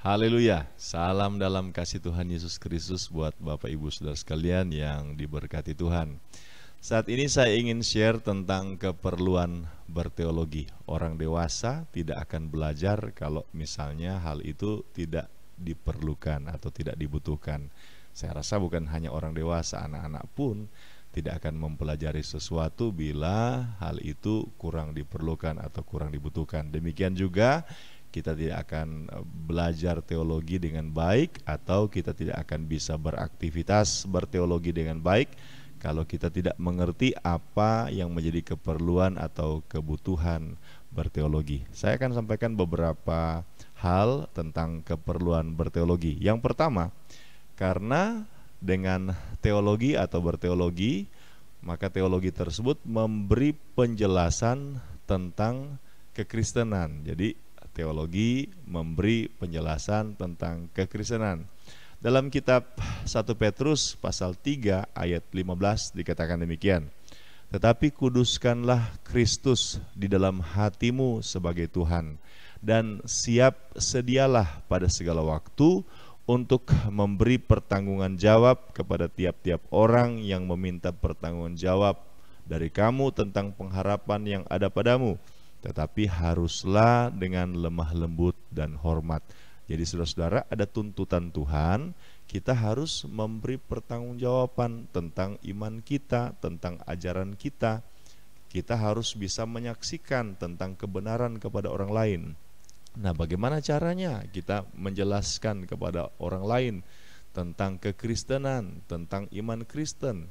Haleluya. Salam dalam kasih Tuhan Yesus Kristus buat Bapak Ibu Saudara sekalian yang diberkati Tuhan. Saat ini saya ingin share tentang keperluan berteologi. Orang dewasa tidak akan belajar kalau misalnya hal itu tidak diperlukan atau tidak dibutuhkan. Saya rasa bukan hanya orang dewasa, anak-anak pun tidak akan mempelajari sesuatu bila hal itu kurang diperlukan atau kurang dibutuhkan. Demikian juga kita tidak akan eh, belajar teologi dengan baik atau kita tidak akan bisa beraktivitas berteologi dengan baik kalau kita tidak mengerti apa yang menjadi keperluan atau kebutuhan berteologi. Saya akan sampaikan beberapa hal tentang keperluan berteologi. Yang pertama, karena dengan teologi atau berteologi, maka teologi tersebut memberi penjelasan tentang kekristenan. Jadi teologi memberi penjelasan tentang kekristenan. Dalam kitab 1 Petrus pasal 3 ayat 15 dikatakan demikian. Tetapi kuduskanlah Kristus di dalam hatimu sebagai Tuhan dan siap sedialah pada segala waktu untuk memberi pertanggungan jawab kepada tiap-tiap orang yang meminta pertanggungan jawab dari kamu tentang pengharapan yang ada padamu tetapi haruslah dengan lemah lembut dan hormat. Jadi saudara-saudara ada tuntutan Tuhan, kita harus memberi pertanggungjawaban tentang iman kita, tentang ajaran kita. Kita harus bisa menyaksikan tentang kebenaran kepada orang lain. Nah, bagaimana caranya kita menjelaskan kepada orang lain tentang kekristenan, tentang iman Kristen?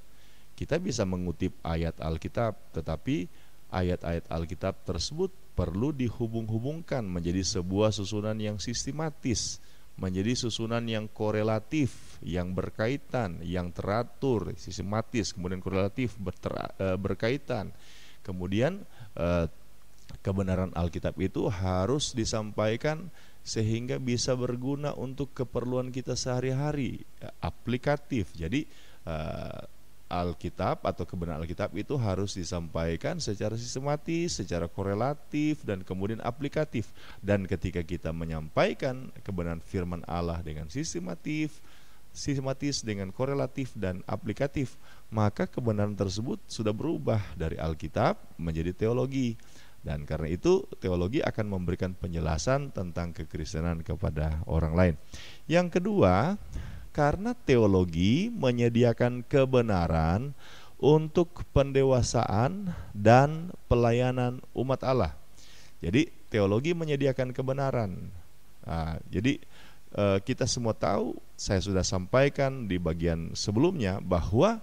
Kita bisa mengutip ayat Alkitab, tetapi ayat-ayat Alkitab tersebut perlu dihubung-hubungkan menjadi sebuah susunan yang sistematis, menjadi susunan yang korelatif, yang berkaitan, yang teratur, sistematis, kemudian korelatif e, berkaitan. Kemudian e, kebenaran Alkitab itu harus disampaikan sehingga bisa berguna untuk keperluan kita sehari-hari, e, aplikatif. Jadi Alkitab atau kebenaran Alkitab itu harus disampaikan secara sistematis, secara korelatif dan kemudian aplikatif. Dan ketika kita menyampaikan kebenaran firman Allah dengan sistematif, sistematis dengan korelatif dan aplikatif, maka kebenaran tersebut sudah berubah dari Alkitab menjadi teologi. Dan karena itu teologi akan memberikan penjelasan tentang kekristenan kepada orang lain. Yang kedua, karena teologi menyediakan kebenaran untuk pendewasaan dan pelayanan umat Allah. Jadi teologi menyediakan kebenaran. Nah, jadi eh, kita semua tahu, saya sudah sampaikan di bagian sebelumnya bahwa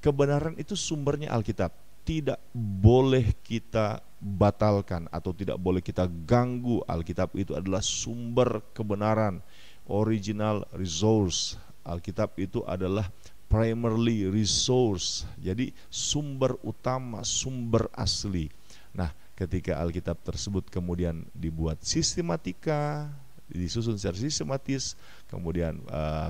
kebenaran itu sumbernya Alkitab. Tidak boleh kita batalkan atau tidak boleh kita ganggu. Alkitab itu adalah sumber kebenaran original resource. Alkitab itu adalah primarily resource. Jadi sumber utama, sumber asli. Nah, ketika Alkitab tersebut kemudian dibuat sistematika, disusun secara sistematis, kemudian uh,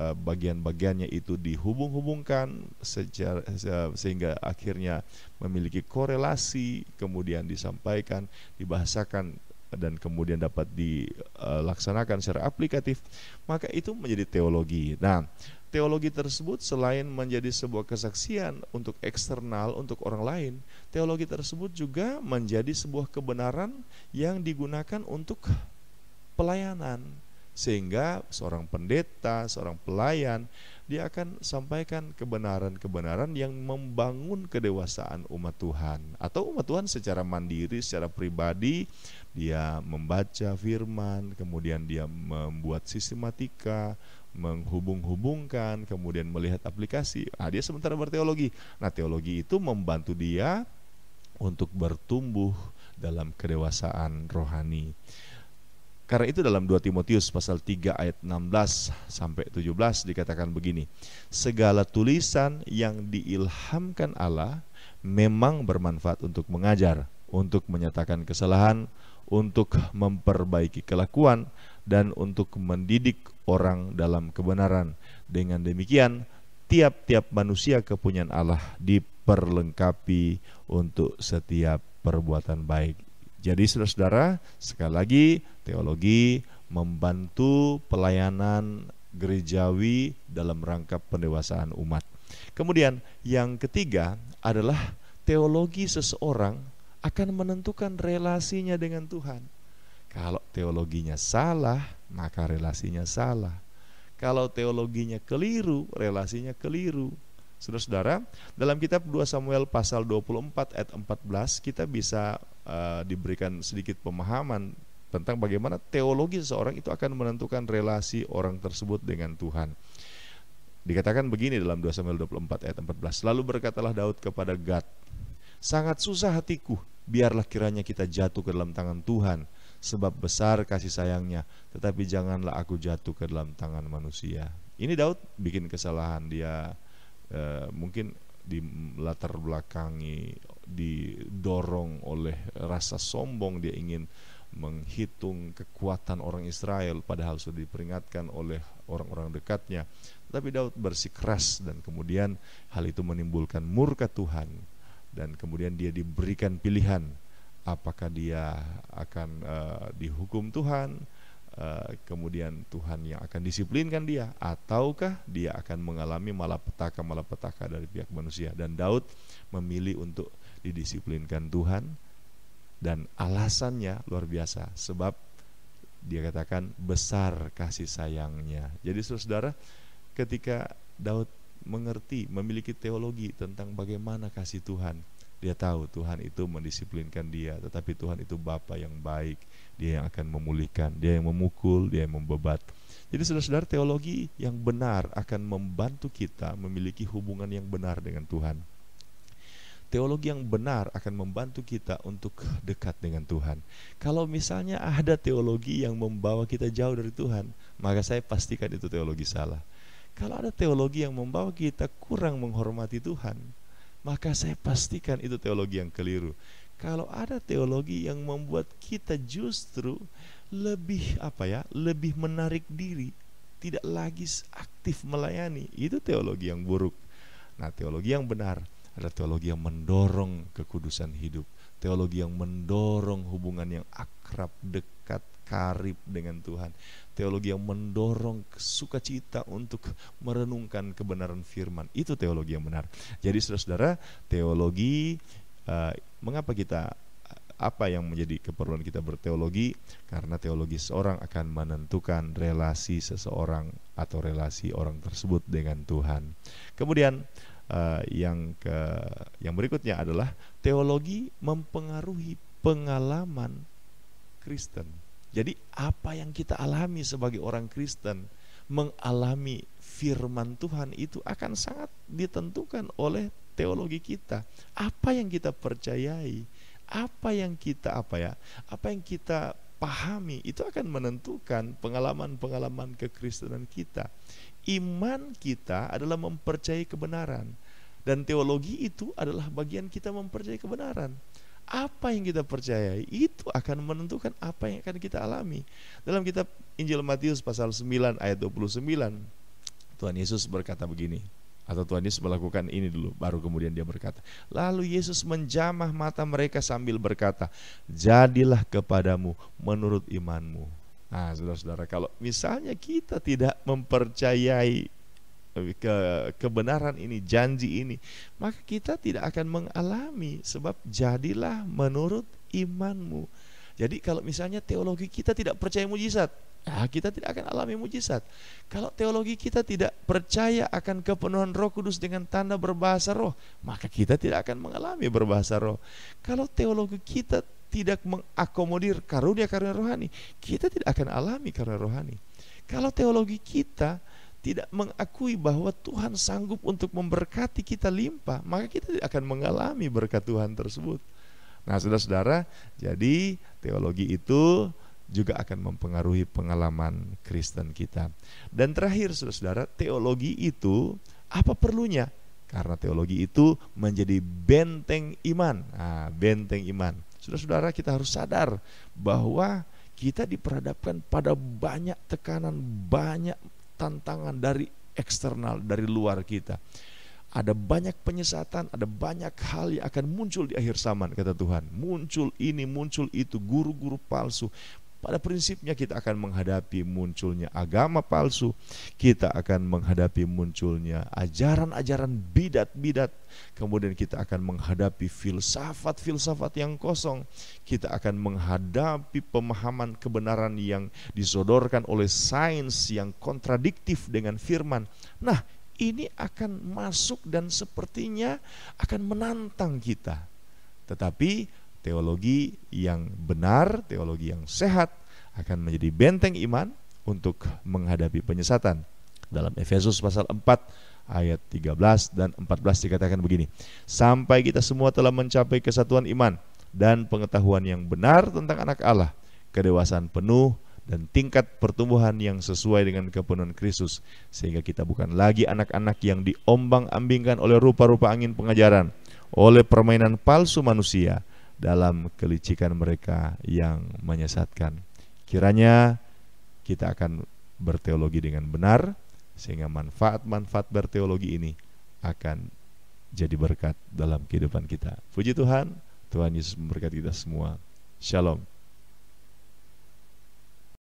uh, bagian-bagiannya itu dihubung-hubungkan secara sehingga akhirnya memiliki korelasi, kemudian disampaikan, dibahasakan dan kemudian dapat dilaksanakan secara aplikatif, maka itu menjadi teologi. Nah, teologi tersebut selain menjadi sebuah kesaksian untuk eksternal untuk orang lain, teologi tersebut juga menjadi sebuah kebenaran yang digunakan untuk pelayanan sehingga seorang pendeta, seorang pelayan dia akan sampaikan kebenaran-kebenaran yang membangun kedewasaan umat Tuhan atau umat Tuhan secara mandiri, secara pribadi dia membaca firman, kemudian dia membuat sistematika, menghubung-hubungkan, kemudian melihat aplikasi. Nah, dia sementara berteologi. Nah, teologi itu membantu dia untuk bertumbuh dalam kedewasaan rohani. Karena itu dalam 2 Timotius pasal 3 ayat 16 sampai 17 dikatakan begini. Segala tulisan yang diilhamkan Allah memang bermanfaat untuk mengajar, untuk menyatakan kesalahan, untuk memperbaiki kelakuan dan untuk mendidik orang dalam kebenaran. Dengan demikian, tiap-tiap manusia kepunyaan Allah diperlengkapi untuk setiap perbuatan baik. Jadi saudara-saudara, sekali lagi teologi membantu pelayanan gerejawi dalam rangka pendewasaan umat. Kemudian yang ketiga adalah teologi seseorang akan menentukan relasinya dengan Tuhan. Kalau teologinya salah, maka relasinya salah. Kalau teologinya keliru, relasinya keliru. Saudara-saudara, dalam kitab 2 Samuel pasal 24 ayat 14 kita bisa uh, diberikan sedikit pemahaman tentang bagaimana teologi seseorang itu akan menentukan relasi orang tersebut dengan Tuhan. Dikatakan begini dalam 2 Samuel 24 ayat 14. Lalu berkatalah Daud kepada Gad, sangat susah hatiku. Biarlah kiranya kita jatuh ke dalam tangan Tuhan, sebab besar kasih sayangnya, tetapi janganlah aku jatuh ke dalam tangan manusia. Ini Daud bikin kesalahan dia eh, mungkin mungkin latar belakangi, didorong oleh rasa sombong dia ingin menghitung kekuatan orang Israel padahal sudah diperingatkan oleh orang-orang dekatnya. Tapi Daud bersikeras dan kemudian hal itu menimbulkan murka Tuhan dan kemudian dia diberikan pilihan apakah dia akan uh, dihukum Tuhan uh, kemudian Tuhan yang akan disiplinkan dia ataukah dia akan mengalami malapetaka malapetaka dari pihak manusia dan Daud memilih untuk didisiplinkan Tuhan dan alasannya luar biasa sebab dia katakan besar kasih sayangnya jadi saudara ketika Daud mengerti, memiliki teologi tentang bagaimana kasih Tuhan. Dia tahu Tuhan itu mendisiplinkan dia, tetapi Tuhan itu Bapa yang baik. Dia yang akan memulihkan, dia yang memukul, dia yang membebat. Jadi saudara-saudara teologi yang benar akan membantu kita memiliki hubungan yang benar dengan Tuhan. Teologi yang benar akan membantu kita untuk dekat dengan Tuhan. Kalau misalnya ada teologi yang membawa kita jauh dari Tuhan, maka saya pastikan itu teologi salah. Kalau ada teologi yang membawa kita kurang menghormati Tuhan, maka saya pastikan itu teologi yang keliru. Kalau ada teologi yang membuat kita justru lebih apa ya, lebih menarik diri, tidak lagi aktif melayani, itu teologi yang buruk. Nah, teologi yang benar adalah teologi yang mendorong kekudusan hidup, teologi yang mendorong hubungan yang akrab, dekat, karib dengan Tuhan, teologi yang mendorong sukacita untuk merenungkan kebenaran firman. Itu teologi yang benar. Jadi Saudara-saudara, teologi uh, mengapa kita apa yang menjadi keperluan kita berteologi karena teologi seorang akan menentukan relasi seseorang atau relasi orang tersebut dengan Tuhan. Kemudian Eh, yang ke yang berikutnya adalah teologi mempengaruhi pengalaman Kristen. Jadi apa yang kita alami sebagai orang Kristen mengalami firman Tuhan itu akan sangat ditentukan oleh teologi kita. Apa yang kita percayai, apa yang kita apa ya? Apa yang kita pahami itu akan menentukan pengalaman-pengalaman kekristenan kita. Iman kita adalah mempercayai kebenaran dan teologi itu adalah bagian kita mempercayai kebenaran. Apa yang kita percayai itu akan menentukan apa yang akan kita alami. Dalam kitab Injil Matius pasal 9 ayat 29 Tuhan Yesus berkata begini atau Tuhan Yesus melakukan ini dulu baru kemudian dia berkata lalu Yesus menjamah mata mereka sambil berkata jadilah kepadamu menurut imanmu Nah, saudara-saudara, kalau misalnya kita tidak mempercayai eh, ke kebenaran ini, janji ini, maka kita tidak akan mengalami sebab jadilah menurut imanmu. Jadi kalau misalnya teologi kita tidak percaya mujizat, nah kita tidak akan alami mujizat. Kalau teologi kita tidak percaya akan kepenuhan Roh Kudus dengan tanda berbahasa roh, maka kita tidak akan mengalami berbahasa roh. Kalau teologi kita tidak mengakomodir karunia-karunia rohani, kita tidak akan alami karunia rohani. Kalau teologi kita tidak mengakui bahwa Tuhan sanggup untuk memberkati kita limpah, maka kita tidak akan mengalami berkat Tuhan tersebut. Nah, saudara-saudara, jadi teologi itu juga akan mempengaruhi pengalaman Kristen kita. Dan terakhir, saudara-saudara, teologi itu apa perlunya? Karena teologi itu menjadi benteng iman. Nah, benteng iman. Saudara-saudara kita harus sadar bahwa kita diperhadapkan pada banyak tekanan, banyak tantangan dari eksternal, dari luar kita. Ada banyak penyesatan, ada banyak hal yang akan muncul di akhir zaman, kata Tuhan. Muncul ini, muncul itu, guru-guru palsu, pada prinsipnya kita akan menghadapi munculnya agama palsu, kita akan menghadapi munculnya ajaran-ajaran bidat-bidat, kemudian kita akan menghadapi filsafat-filsafat yang kosong, kita akan menghadapi pemahaman kebenaran yang disodorkan oleh sains yang kontradiktif dengan firman. Nah, ini akan masuk dan sepertinya akan menantang kita. Tetapi teologi yang benar, teologi yang sehat akan menjadi benteng iman untuk menghadapi penyesatan. Dalam Efesus pasal 4 ayat 13 dan 14 dikatakan begini, sampai kita semua telah mencapai kesatuan iman dan pengetahuan yang benar tentang anak Allah, kedewasaan penuh dan tingkat pertumbuhan yang sesuai dengan kepenuhan Kristus sehingga kita bukan lagi anak-anak yang diombang-ambingkan oleh rupa-rupa angin pengajaran oleh permainan palsu manusia dalam kelicikan mereka yang menyesatkan. Kiranya kita akan berteologi dengan benar sehingga manfaat-manfaat berteologi ini akan jadi berkat dalam kehidupan kita. Puji Tuhan, Tuhan Yesus memberkati kita semua. Shalom.